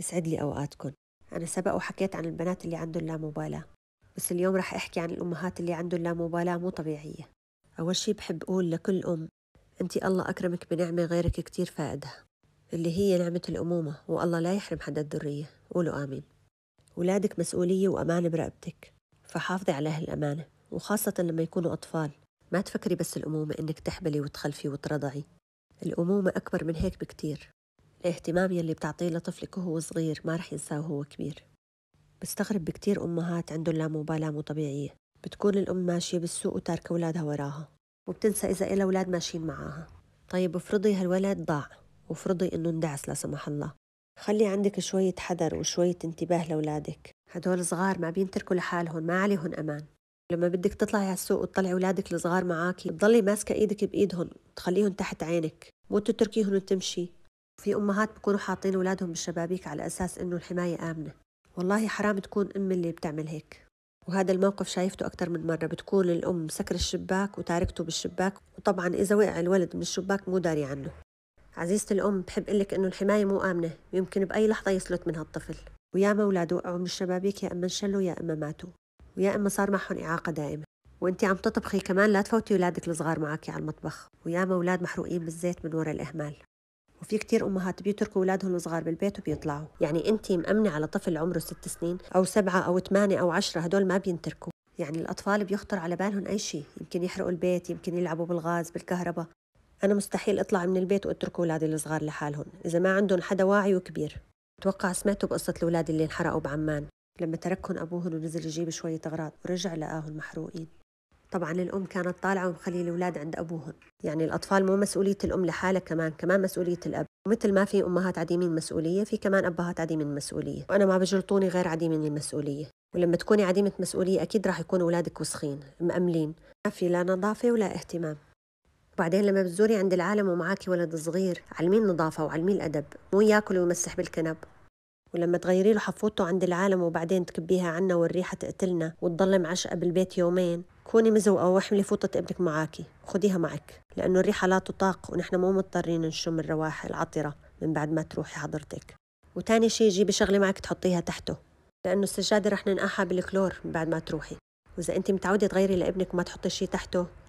يسعد لي أوقاتكم أنا سبق وحكيت عن البنات اللي عندهم لا مبالاة بس اليوم رح أحكي عن الأمهات اللي عندهم لا مبالاة مو طبيعية أول شي بحب أقول لكل أم أنت الله أكرمك بنعمة غيرك كتير فائدها اللي هي نعمة الأمومة والله لا يحرم حدا الذرية قولوا آمين ولادك مسؤولية وأمانة برقبتك فحافظي على هالأمانة وخاصة لما يكونوا أطفال ما تفكري بس الأمومة إنك تحبلي وتخلفي وترضعي الأمومة أكبر من هيك بكتير الاهتمام يلي بتعطيه لطفلك وهو صغير ما رح ينساه وهو كبير بستغرب بكتير أمهات عندهم لا مبالاة مو طبيعية بتكون الأم ماشية بالسوق وتاركة أولادها وراها وبتنسى إذا إلها أولاد ماشيين معاها طيب افرضي هالولد ضاع وافرضي إنه اندعس لا سمح الله خلي عندك شوية حذر وشوية انتباه لأولادك هدول صغار ما بينتركوا لحالهم ما عليهم أمان لما بدك تطلعي على السوق وتطلعي أولادك الصغار معاكي تضلي ماسكة إيدك بإيدهم تخليهم تحت عينك مو تتركيهم وتمشي في أمهات بكونوا حاطين أولادهم بالشبابيك على أساس إنه الحماية آمنة والله حرام تكون أم اللي بتعمل هيك وهذا الموقف شايفته أكثر من مرة بتكون الأم سكر الشباك وتاركته بالشباك وطبعا إذا وقع الولد من الشباك مو داري عنه عزيزتي الأم بحب لك إنه الحماية مو آمنة يمكن بأي لحظة يسلط منها الطفل وياما أولاد وقعوا من الشبابيك يا إما انشلوا يا إما ماتوا ويا إما صار معهم إعاقة دائمة وانتي عم تطبخي كمان لا تفوتي أولادك الصغار معك على المطبخ ما أولاد محروقين بالزيت من وراء الإهمال وفي كتير امهات بيتركوا اولادهم الصغار بالبيت وبيطلعوا يعني انت مامنه على طفل عمره ست سنين او سبعه او ثمانيه او عشرة هدول ما بينتركوا يعني الأطفال بيخطر على بالهم أي شيء يمكن يحرقوا البيت يمكن يلعبوا بالغاز بالكهرباء أنا مستحيل أطلع من البيت وأترك أولادي الصغار لحالهم إذا ما عندهم حدا واعي وكبير أتوقع سمعتوا بقصة الأولاد اللي انحرقوا بعمان لما تركهم أبوهم ونزل يجيب شوية أغراض ورجع لقاهم محروقين طبعا الأم كانت طالعة ومخلية الأولاد عند أبوهم يعني الأطفال مو مسؤولية الأم لحالها كمان كمان مسؤولية الأب ومثل ما في أمهات عديمين مسؤولية في كمان أبهات عديمين مسؤوليه وأنا ما بجلطوني غير عديمين المسؤولية ولما تكوني عديمة مسؤولية أكيد راح يكونوا أولادك وسخين مأملين ما في لا نظافة ولا اهتمام وبعدين لما بتزوري عند العالم ومعاكي ولد صغير علميه النظافة وعلميه الأدب مو ياكل ويمسح بالكنب ولما تغيري له حفوته عند العالم وبعدين تكبيها عنا والريحة تقتلنا وتضل معشقة بالبيت يومين كوني مزوقة واحملي فوطة ابنك معاكي خديها معك لأنه الريحة لا تطاق ونحن مو مضطرين نشم الروائح العطرة من بعد ما تروحي حضرتك وتاني شي جيبي شغلة معك تحطيها تحته لأنه السجادة رح ننقحها بالكلور من بعد ما تروحي وإذا أنت متعودة تغيري لابنك وما تحطي شي تحته